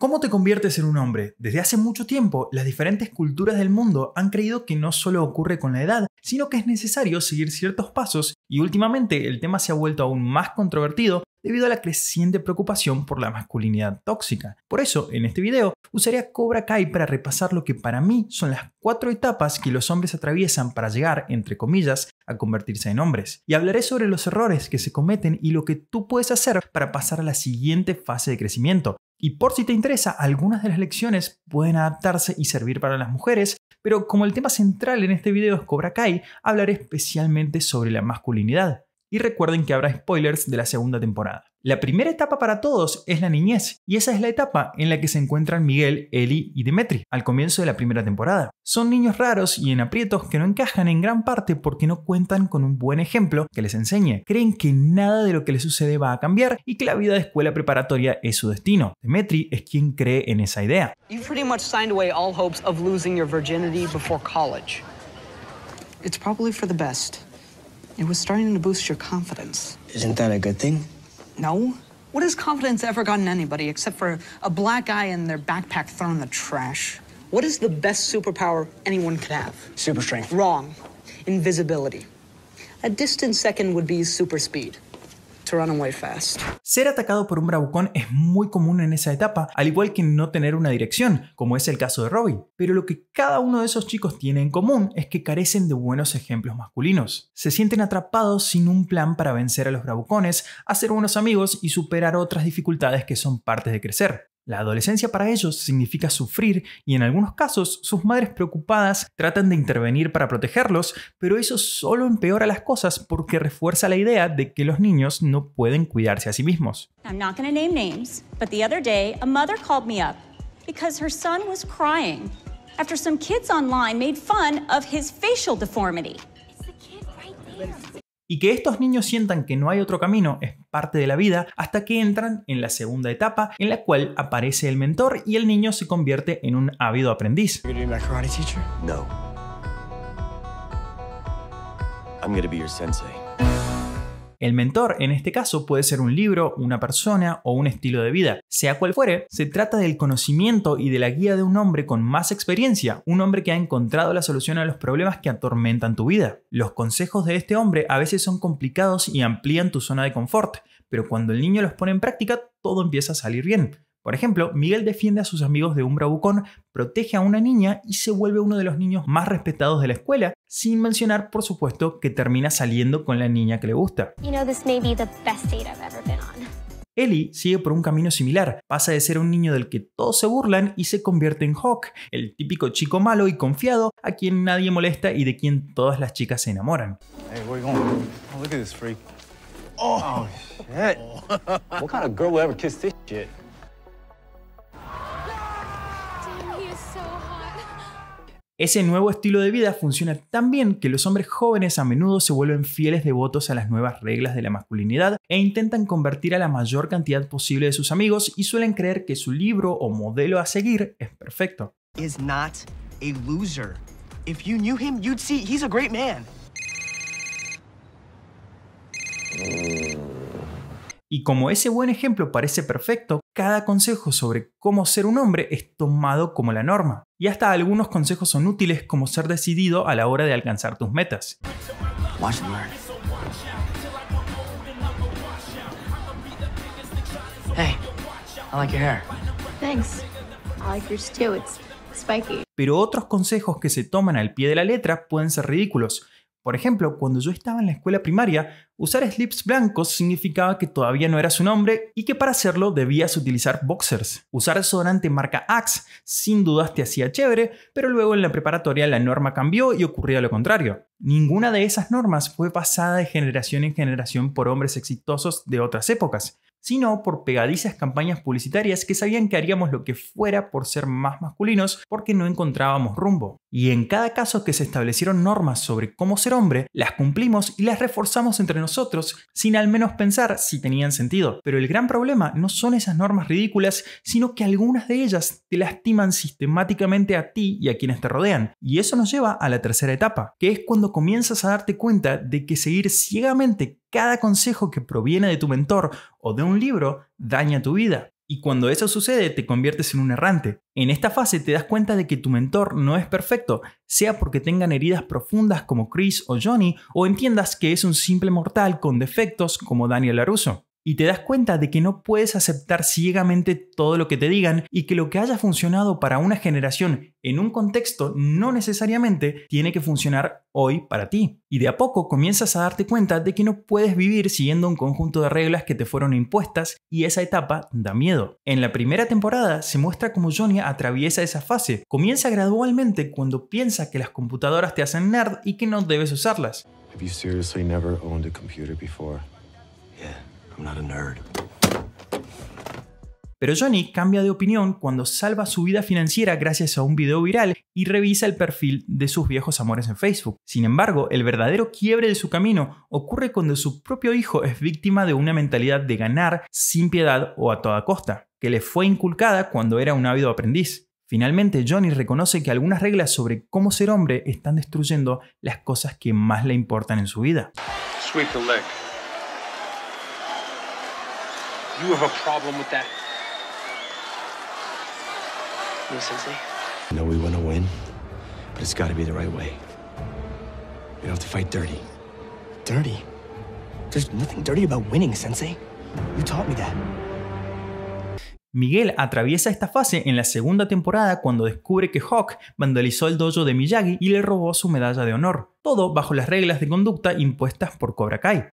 ¿Cómo te conviertes en un hombre? Desde hace mucho tiempo, las diferentes culturas del mundo han creído que no solo ocurre con la edad, sino que es necesario seguir ciertos pasos y últimamente el tema se ha vuelto aún más controvertido debido a la creciente preocupación por la masculinidad tóxica. Por eso, en este video, usaré Cobra Kai para repasar lo que para mí son las cuatro etapas que los hombres atraviesan para llegar, entre comillas, a convertirse en hombres. Y hablaré sobre los errores que se cometen y lo que tú puedes hacer para pasar a la siguiente fase de crecimiento, y por si te interesa, algunas de las lecciones pueden adaptarse y servir para las mujeres, pero como el tema central en este video es Cobra Kai, hablaré especialmente sobre la masculinidad. Y recuerden que habrá spoilers de la segunda temporada. La primera etapa para todos es la niñez, y esa es la etapa en la que se encuentran Miguel, Eli y Demetri al comienzo de la primera temporada. Son niños raros y en aprietos que no encajan en gran parte porque no cuentan con un buen ejemplo que les enseñe. Creen que nada de lo que les sucede va a cambiar y que la vida de escuela preparatoria es su destino. Demetri es quien cree en esa idea. No. What has confidence ever gotten anybody except for a black guy in their backpack thrown in the trash? What is the best superpower anyone could have? Super strength. Wrong. Invisibility. A distant second would be super speed. Ser atacado por un bravucón es muy común en esa etapa, al igual que no tener una dirección, como es el caso de Robbie. Pero lo que cada uno de esos chicos tiene en común es que carecen de buenos ejemplos masculinos. Se sienten atrapados sin un plan para vencer a los bravucones, hacer buenos amigos y superar otras dificultades que son partes de crecer. La adolescencia para ellos significa sufrir y en algunos casos sus madres preocupadas tratan de intervenir para protegerlos, pero eso solo empeora las cosas porque refuerza la idea de que los niños no pueden cuidarse a sí mismos. I'm not going to name names, but the other day a mother called me up because her son was crying after some kids online made fun of his facial deformity. Y que estos niños sientan que no hay otro camino es parte de la vida hasta que entran en la segunda etapa en la cual aparece el mentor y el niño se convierte en un ávido aprendiz. No. I'm be your sensei. El mentor, en este caso, puede ser un libro, una persona o un estilo de vida. Sea cual fuere, se trata del conocimiento y de la guía de un hombre con más experiencia, un hombre que ha encontrado la solución a los problemas que atormentan tu vida. Los consejos de este hombre a veces son complicados y amplían tu zona de confort, pero cuando el niño los pone en práctica, todo empieza a salir bien. Por ejemplo, Miguel defiende a sus amigos de un bravucón, protege a una niña y se vuelve uno de los niños más respetados de la escuela, sin mencionar, por supuesto, que termina saliendo con la niña que le gusta. Ellie sigue por un camino similar, pasa de ser un niño del que todos se burlan y se convierte en Hawk, el típico chico malo y confiado a quien nadie molesta y de quien todas las chicas se enamoran. Ese nuevo estilo de vida funciona tan bien que los hombres jóvenes a menudo se vuelven fieles devotos a las nuevas reglas de la masculinidad e intentan convertir a la mayor cantidad posible de sus amigos y suelen creer que su libro o modelo a seguir es perfecto. Y como ese buen ejemplo parece perfecto, cada consejo sobre cómo ser un hombre es tomado como la norma y hasta algunos consejos son útiles como ser decidido a la hora de alcanzar tus metas. Pero otros consejos que se toman al pie de la letra pueden ser ridículos por ejemplo, cuando yo estaba en la escuela primaria, usar slips blancos significaba que todavía no eras un hombre y que para hacerlo debías utilizar boxers. Usar sonante marca Axe sin dudas te hacía chévere, pero luego en la preparatoria la norma cambió y ocurrió lo contrario. Ninguna de esas normas fue pasada de generación en generación por hombres exitosos de otras épocas sino por pegadizas campañas publicitarias que sabían que haríamos lo que fuera por ser más masculinos porque no encontrábamos rumbo. Y en cada caso que se establecieron normas sobre cómo ser hombre, las cumplimos y las reforzamos entre nosotros sin al menos pensar si tenían sentido. Pero el gran problema no son esas normas ridículas, sino que algunas de ellas te lastiman sistemáticamente a ti y a quienes te rodean. Y eso nos lleva a la tercera etapa, que es cuando comienzas a darte cuenta de que seguir ciegamente cada consejo que proviene de tu mentor o de un libro daña tu vida. Y cuando eso sucede, te conviertes en un errante. En esta fase te das cuenta de que tu mentor no es perfecto, sea porque tengan heridas profundas como Chris o Johnny, o entiendas que es un simple mortal con defectos como Daniel Aruso y te das cuenta de que no puedes aceptar ciegamente todo lo que te digan y que lo que haya funcionado para una generación en un contexto no necesariamente tiene que funcionar hoy para ti. Y de a poco comienzas a darte cuenta de que no puedes vivir siguiendo un conjunto de reglas que te fueron impuestas y esa etapa da miedo. En la primera temporada se muestra cómo Johnny atraviesa esa fase. Comienza gradualmente cuando piensa que las computadoras te hacen nerd y que no debes usarlas. Pero Johnny cambia de opinión cuando salva su vida financiera gracias a un video viral y revisa el perfil de sus viejos amores en Facebook. Sin embargo, el verdadero quiebre de su camino ocurre cuando su propio hijo es víctima de una mentalidad de ganar sin piedad o a toda costa, que le fue inculcada cuando era un ávido aprendiz. Finalmente, Johnny reconoce que algunas reglas sobre cómo ser hombre están destruyendo las cosas que más le importan en su vida. You have a problem with that. No, Sensei? Know we want to win, but it's got to be the right way. We don't have to fight dirty. Dirty? There's nothing dirty about winning, Sensei. You taught me that. Miguel atraviesa esta fase en la segunda temporada cuando descubre que Hawk vandalizó el dojo de Miyagi y le robó su medalla de honor, todo bajo las reglas de conducta impuestas por Cobra Kai.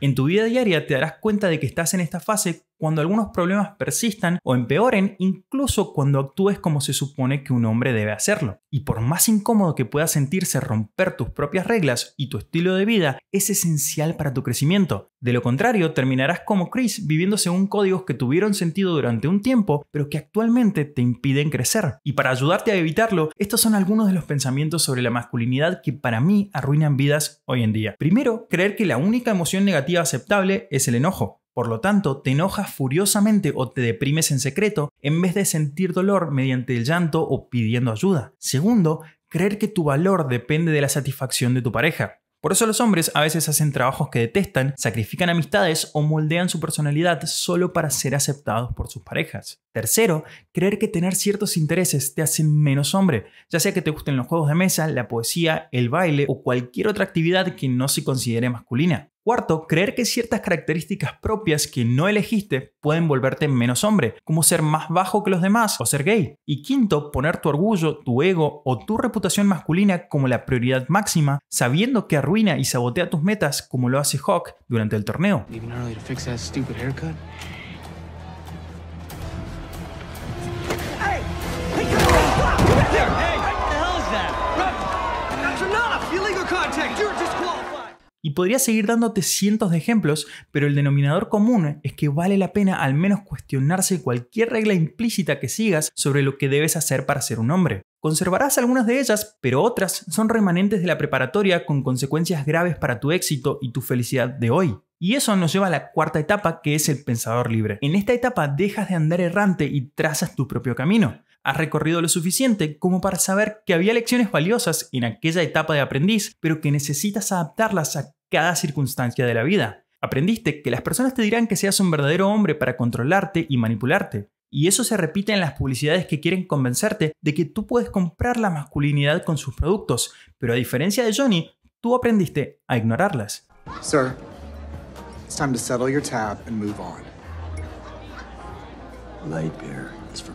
En tu vida diaria te darás cuenta de que estás en esta fase cuando algunos problemas persistan o empeoren, incluso cuando actúes como se supone que un hombre debe hacerlo. Y por más incómodo que pueda sentirse romper tus propias reglas y tu estilo de vida, es esencial para tu crecimiento. De lo contrario, terminarás como Chris viviendo según códigos que tuvieron sentido durante un tiempo, pero que actualmente te impiden crecer. Y para ayudarte a evitarlo, estos son algunos de los pensamientos sobre la masculinidad que para mí arruinan vidas hoy en día. Primero, creer que la única emoción negativa aceptable es el enojo. Por lo tanto, te enojas furiosamente o te deprimes en secreto en vez de sentir dolor mediante el llanto o pidiendo ayuda. Segundo, creer que tu valor depende de la satisfacción de tu pareja. Por eso los hombres a veces hacen trabajos que detestan, sacrifican amistades o moldean su personalidad solo para ser aceptados por sus parejas. Tercero, creer que tener ciertos intereses te hace menos hombre, ya sea que te gusten los juegos de mesa, la poesía, el baile o cualquier otra actividad que no se considere masculina. Cuarto, creer que ciertas características propias que no elegiste pueden volverte menos hombre, como ser más bajo que los demás o ser gay. Y quinto, poner tu orgullo, tu ego o tu reputación masculina como la prioridad máxima, sabiendo que arruina y sabotea tus metas como lo hace Hawk durante el torneo. Y podría seguir dándote cientos de ejemplos, pero el denominador común es que vale la pena al menos cuestionarse cualquier regla implícita que sigas sobre lo que debes hacer para ser un hombre. Conservarás algunas de ellas, pero otras son remanentes de la preparatoria con consecuencias graves para tu éxito y tu felicidad de hoy. Y eso nos lleva a la cuarta etapa, que es el pensador libre. En esta etapa dejas de andar errante y trazas tu propio camino. Has recorrido lo suficiente como para saber que había lecciones valiosas en aquella etapa de aprendiz, pero que necesitas adaptarlas a cada circunstancia de la vida. Aprendiste que las personas te dirán que seas un verdadero hombre para controlarte y manipularte. Y eso se repite en las publicidades que quieren convencerte de que tú puedes comprar la masculinidad con sus productos, pero a diferencia de Johnny, tú aprendiste a ignorarlas. Sir, it's time to settle your tab and move on. Light beer is for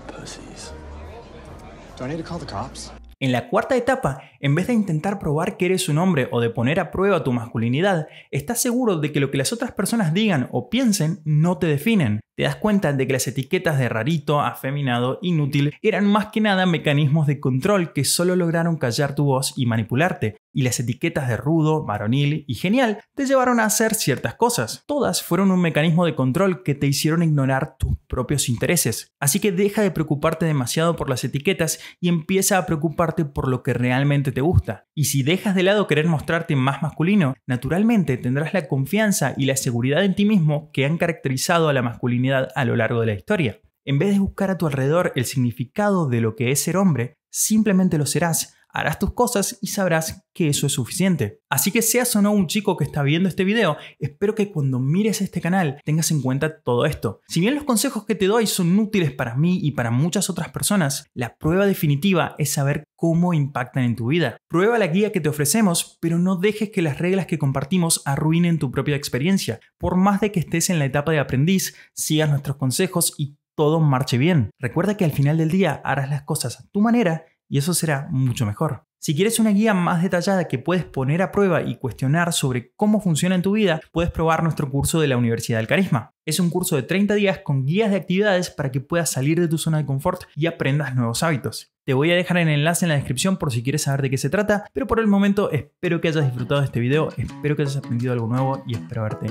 en la cuarta etapa, en vez de intentar probar que eres un hombre o de poner a prueba tu masculinidad, estás seguro de que lo que las otras personas digan o piensen no te definen te das cuenta de que las etiquetas de rarito, afeminado, inútil eran más que nada mecanismos de control que solo lograron callar tu voz y manipularte. Y las etiquetas de rudo, varonil y genial te llevaron a hacer ciertas cosas. Todas fueron un mecanismo de control que te hicieron ignorar tus propios intereses. Así que deja de preocuparte demasiado por las etiquetas y empieza a preocuparte por lo que realmente te gusta. Y si dejas de lado querer mostrarte más masculino, naturalmente tendrás la confianza y la seguridad en ti mismo que han caracterizado a la masculinidad a lo largo de la historia. En vez de buscar a tu alrededor el significado de lo que es ser hombre, simplemente lo serás harás tus cosas y sabrás que eso es suficiente. Así que seas o no un chico que está viendo este video, espero que cuando mires este canal tengas en cuenta todo esto. Si bien los consejos que te doy son útiles para mí y para muchas otras personas, la prueba definitiva es saber cómo impactan en tu vida. Prueba la guía que te ofrecemos, pero no dejes que las reglas que compartimos arruinen tu propia experiencia. Por más de que estés en la etapa de aprendiz, sigas nuestros consejos y todo marche bien. Recuerda que al final del día harás las cosas a tu manera y eso será mucho mejor. Si quieres una guía más detallada que puedes poner a prueba y cuestionar sobre cómo funciona en tu vida, puedes probar nuestro curso de la Universidad del Carisma. Es un curso de 30 días con guías de actividades para que puedas salir de tu zona de confort y aprendas nuevos hábitos. Te voy a dejar el enlace en la descripción por si quieres saber de qué se trata, pero por el momento espero que hayas disfrutado de este video, espero que hayas aprendido algo nuevo y espero verte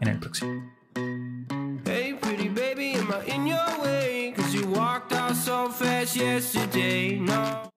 en el próximo. yesterday, no